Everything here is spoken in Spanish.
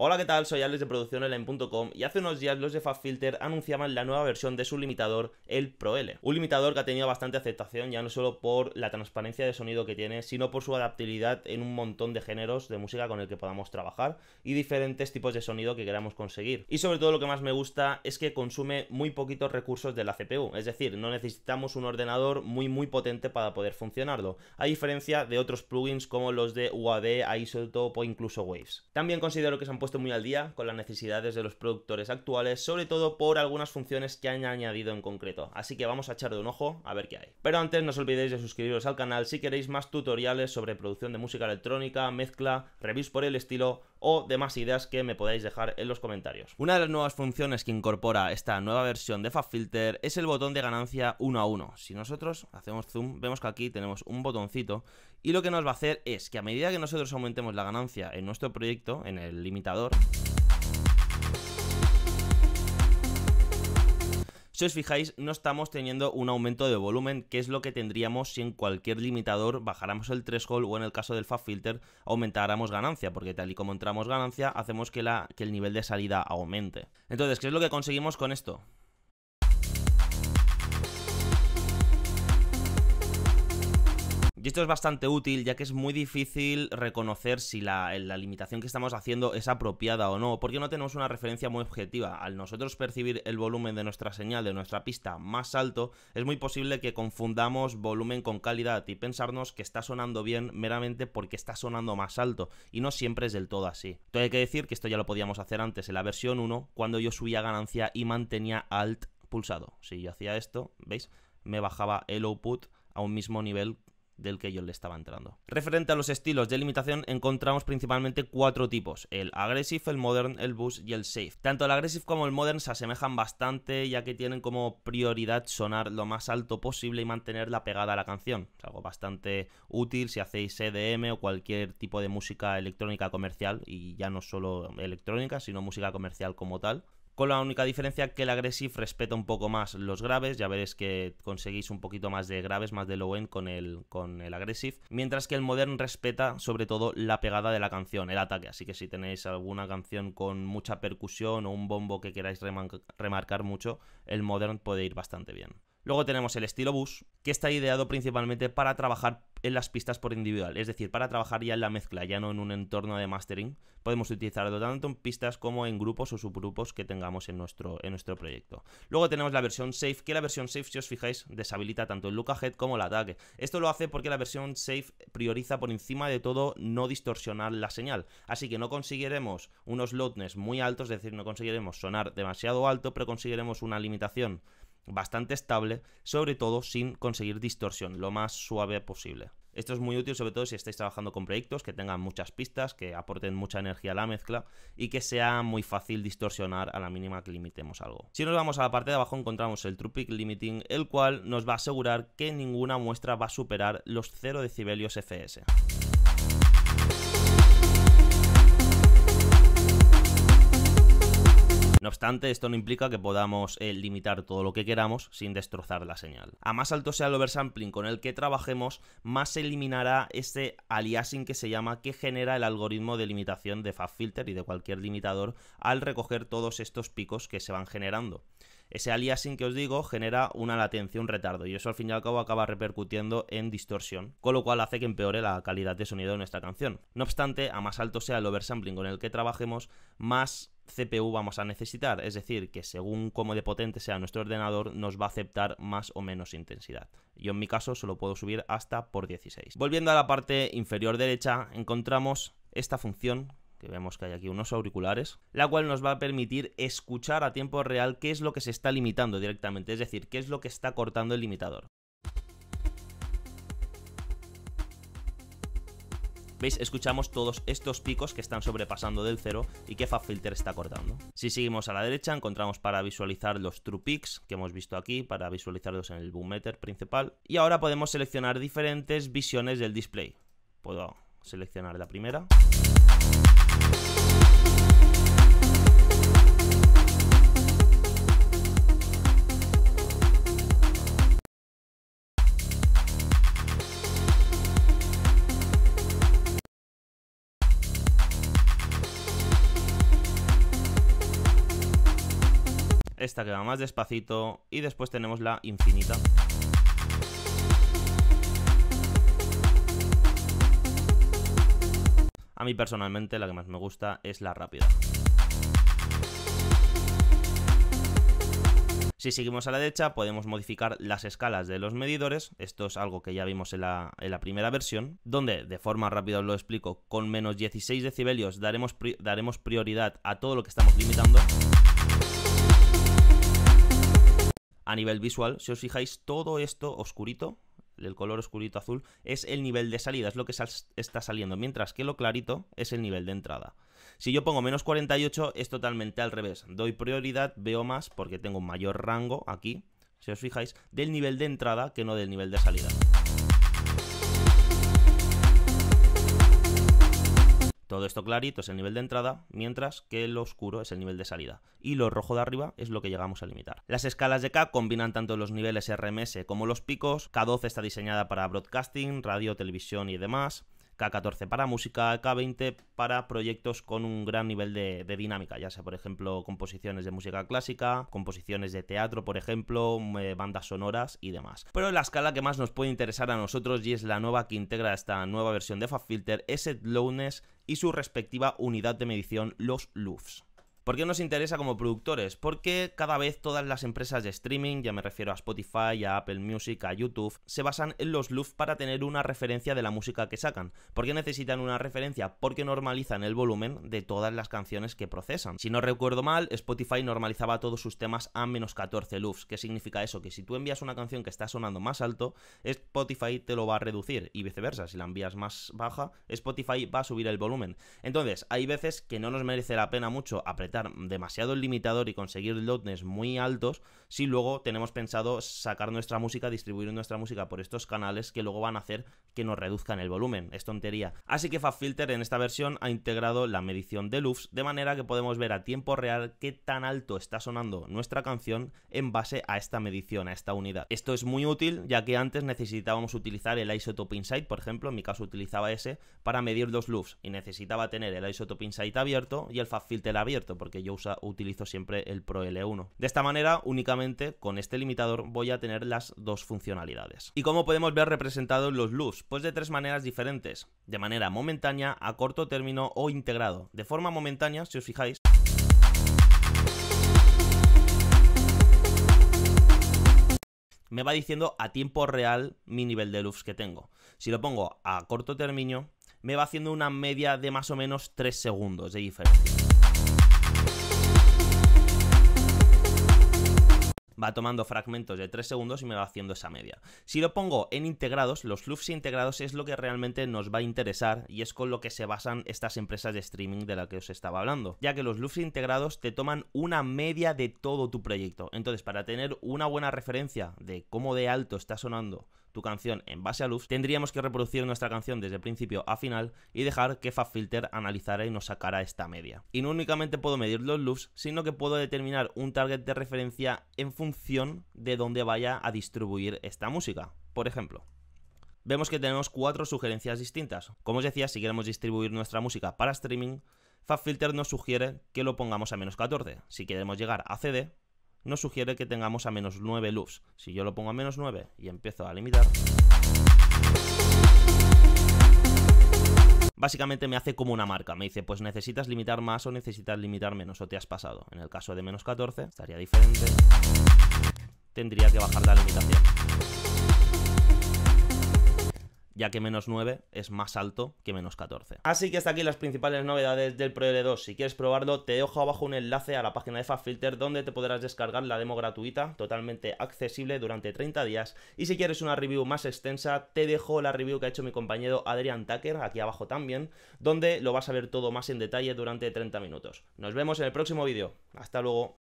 Hola, ¿qué tal? Soy Alex de produccionelen.com y hace unos días los de FabFilter anunciaban la nueva versión de su limitador, el ProL. Un limitador que ha tenido bastante aceptación ya no solo por la transparencia de sonido que tiene, sino por su adaptabilidad en un montón de géneros de música con el que podamos trabajar y diferentes tipos de sonido que queramos conseguir. Y sobre todo lo que más me gusta es que consume muy poquitos recursos de la CPU, es decir, no necesitamos un ordenador muy muy potente para poder funcionarlo, a diferencia de otros plugins como los de UAD, Isotope o incluso Waves. También considero que se han puesto muy al día con las necesidades de los productores actuales, sobre todo por algunas funciones que han añadido en concreto. Así que vamos a echarle un ojo a ver qué hay. Pero antes no os olvidéis de suscribiros al canal si queréis más tutoriales sobre producción de música electrónica, mezcla, reviews por el estilo o demás ideas que me podáis dejar en los comentarios. Una de las nuevas funciones que incorpora esta nueva versión de FabFilter es el botón de ganancia 1 a 1. Si nosotros hacemos zoom, vemos que aquí tenemos un botoncito y lo que nos va a hacer es que a medida que nosotros aumentemos la ganancia en nuestro proyecto, en el limitador, Si os fijáis, no estamos teniendo un aumento de volumen, que es lo que tendríamos si en cualquier limitador bajáramos el threshold o en el caso del Fab Filter aumentáramos ganancia, porque tal y como entramos ganancia, hacemos que, que el nivel de salida aumente. Entonces, ¿qué es lo que conseguimos con esto? esto es bastante útil ya que es muy difícil reconocer si la, la, limitación que estamos haciendo es apropiada o no, porque no tenemos una referencia muy objetiva. Al nosotros percibir el volumen de nuestra señal, de nuestra pista más alto, es muy posible que confundamos volumen con calidad y pensarnos que está sonando bien meramente porque está sonando más alto, y no siempre es del todo así. Entonces hay que decir que esto ya lo podíamos hacer antes en la versión 1, cuando yo subía ganancia y mantenía alt pulsado. Si yo hacía esto, ¿veis? Me bajaba el output a un mismo nivel del que yo le estaba entrando. Referente a los estilos de limitación, encontramos principalmente cuatro tipos, el Aggressive, el Modern, el Bus y el Safe. Tanto el Aggressive como el Modern se asemejan bastante, ya que tienen como prioridad sonar lo más alto posible y mantener la pegada a la canción. Es algo bastante útil si hacéis EDM o cualquier tipo de música electrónica comercial, y ya no solo electrónica, sino música comercial como tal con la única diferencia que el Aggressive respeta un poco más los graves, ya veréis que conseguís un poquito más de graves, más de low end con el, con el Aggressive, mientras que el Modern respeta sobre todo la pegada de la canción, el ataque, así que si tenéis alguna canción con mucha percusión o un bombo que queráis remarcar mucho, el Modern puede ir bastante bien. Luego tenemos el estilo bus, que está ideado principalmente para trabajar en las pistas por individual, es decir, para trabajar ya en la mezcla, ya no en un entorno de mastering. Podemos utilizarlo tanto en pistas como en grupos o subgrupos que tengamos en nuestro, en nuestro proyecto. Luego tenemos la versión safe, que la versión safe, si os fijáis, deshabilita tanto el look ahead como el ataque. Esto lo hace porque la versión safe prioriza por encima de todo no distorsionar la señal, así que no conseguiremos unos loudness muy altos, es decir, no conseguiremos sonar demasiado alto, pero conseguiremos una limitación bastante estable, sobre todo sin conseguir distorsión, lo más suave posible. Esto es muy útil sobre todo si estáis trabajando con proyectos que tengan muchas pistas, que aporten mucha energía a la mezcla y que sea muy fácil distorsionar a la mínima que limitemos algo. Si nos vamos a la parte de abajo encontramos el True Limiting, el cual nos va a asegurar que ninguna muestra va a superar los 0 decibelios FS. No obstante, esto no implica que podamos eh, limitar todo lo que queramos sin destrozar la señal. A más alto sea el oversampling con el que trabajemos, más se eliminará ese aliasing que se llama que genera el algoritmo de limitación de FabFilter y de cualquier limitador al recoger todos estos picos que se van generando. Ese aliasing que os digo genera una latencia, un retardo, y eso al fin y al cabo acaba repercutiendo en distorsión, con lo cual hace que empeore la calidad de sonido de nuestra canción. No obstante, a más alto sea el oversampling con el que trabajemos, más CPU vamos a necesitar, es decir, que según cómo de potente sea nuestro ordenador nos va a aceptar más o menos intensidad. Yo en mi caso solo puedo subir hasta por 16. Volviendo a la parte inferior derecha, encontramos esta función que vemos que hay aquí unos auriculares, la cual nos va a permitir escuchar a tiempo real qué es lo que se está limitando directamente, es decir, qué es lo que está cortando el limitador. ¿Veis? Escuchamos todos estos picos que están sobrepasando del cero y que FabFilter está cortando. Si seguimos a la derecha, encontramos para visualizar los true peaks que hemos visto aquí, para visualizarlos en el boom meter principal. Y ahora podemos seleccionar diferentes visiones del display. Puedo seleccionar la primera. esta que va más despacito y después tenemos la infinita. A mí personalmente la que más me gusta es la rápida. Si seguimos a la derecha podemos modificar las escalas de los medidores, esto es algo que ya vimos en la, primera versión, donde de forma rápida os lo explico, con menos 16 decibelios daremos, daremos prioridad a todo lo que estamos limitando. a nivel visual, si os fijáis, todo esto oscurito, el color oscurito azul, es el nivel de salida, es lo que está saliendo, mientras que lo clarito es el nivel de entrada. Si yo pongo menos 48 es totalmente al revés, doy prioridad, veo más porque tengo un mayor rango aquí, si os fijáis, del nivel de entrada que no del nivel de salida. Todo esto clarito es el nivel de entrada, mientras que lo oscuro es el nivel de salida. Y lo rojo de arriba es lo que llegamos a limitar. Las escalas de K combinan tanto los niveles RMS como los picos. K12 está diseñada para broadcasting, radio, televisión y demás. K14 para música, K20 para proyectos con un gran nivel de, dinámica, ya sea por ejemplo composiciones de música clásica, composiciones de teatro, por ejemplo, mm, eh, bandas sonoras y demás. Pero la escala que más nos puede interesar a nosotros y es la nueva que integra esta nueva versión de FabFilter es Ed Lowness y su respectiva unidad de medición, los LUFS. ¿Por qué nos interesa como productores? Porque cada vez todas las empresas de streaming, ya me refiero a Spotify, a Apple Music, a YouTube, se basan en los loops para tener una referencia de la música que sacan. ¿Por qué necesitan una referencia? Porque normalizan el volumen de todas las canciones que procesan. Si no recuerdo mal, Spotify normalizaba todos sus temas a menos 14 loops. ¿Qué significa eso? Que si tú envías una canción que está sonando más alto, Spotify te lo va a reducir y viceversa. Si la envías más baja, Spotify va a subir el volumen. Entonces, hay veces que no nos merece la pena mucho apretar demasiado limitador y conseguir lotnes muy altos si luego tenemos pensado sacar nuestra música, distribuir nuestra música por estos canales que luego van a hacer que nos reduzcan el volumen. Es tontería. Así que FabFilter en esta versión ha integrado la medición de LUFS de manera que podemos ver a tiempo real qué tan alto está sonando nuestra canción en base a esta medición, a esta unidad. Esto es muy útil ya que antes necesitábamos utilizar el Isotope Insight, por ejemplo, en mi caso utilizaba ese, para medir los LUFS y necesitaba tener el Isotope Insight abierto y el FabFilter abierto porque yo usa, utilizo siempre el Pro L1. De esta manera, únicamente con este limitador voy a tener las dos funcionalidades. ¿Y cómo podemos ver representados los LUFS? pues de tres maneras diferentes, de manera momentánea, a corto término o integrado. De forma momentánea, si os fijáis, me va diciendo a tiempo real mi nivel de loops que tengo. Si lo pongo a corto término, me va haciendo una media de más o menos 3 segundos de diferencia. va tomando fragmentos de 3 segundos y me va haciendo esa media. Si lo pongo en integrados, los loops integrados es lo que realmente nos va a interesar y es con lo que se basan estas empresas de streaming de la que os estaba hablando, ya que los loops integrados te toman una media de todo tu proyecto. Entonces, para tener una buena referencia de cómo de alto está sonando canción en base a loops, tendríamos que reproducir nuestra canción desde principio a final y dejar que FabFilter analizara y nos sacara esta media. Y no únicamente puedo medir los loops, sino que puedo determinar un target de referencia en función de dónde vaya a distribuir esta música. Por ejemplo, vemos que tenemos cuatro sugerencias distintas. Como os decía, si queremos distribuir nuestra música para streaming, FabFilter nos sugiere que lo pongamos a menos 14. Si queremos llegar a CD, nos sugiere que tengamos a menos 9 luz Si yo lo pongo a menos 9 y empiezo a limitar... Básicamente me hace como una marca, me dice pues necesitas limitar más o necesitas limitar menos o te has pasado. En el caso de menos 14 estaría diferente, tendría que bajar la limitación ya que menos 9 es más alto que menos 14. Así que hasta aquí las principales novedades del Pro 2 Si quieres probarlo, te dejo abajo un enlace a la página de FabFilter donde te podrás descargar la demo gratuita, totalmente accesible durante 30 días. Y si quieres una review más extensa, te dejo la review que ha hecho mi compañero Adrian Tucker, aquí abajo también, donde lo vas a ver todo más en detalle durante 30 minutos. Nos vemos en el próximo vídeo. Hasta luego.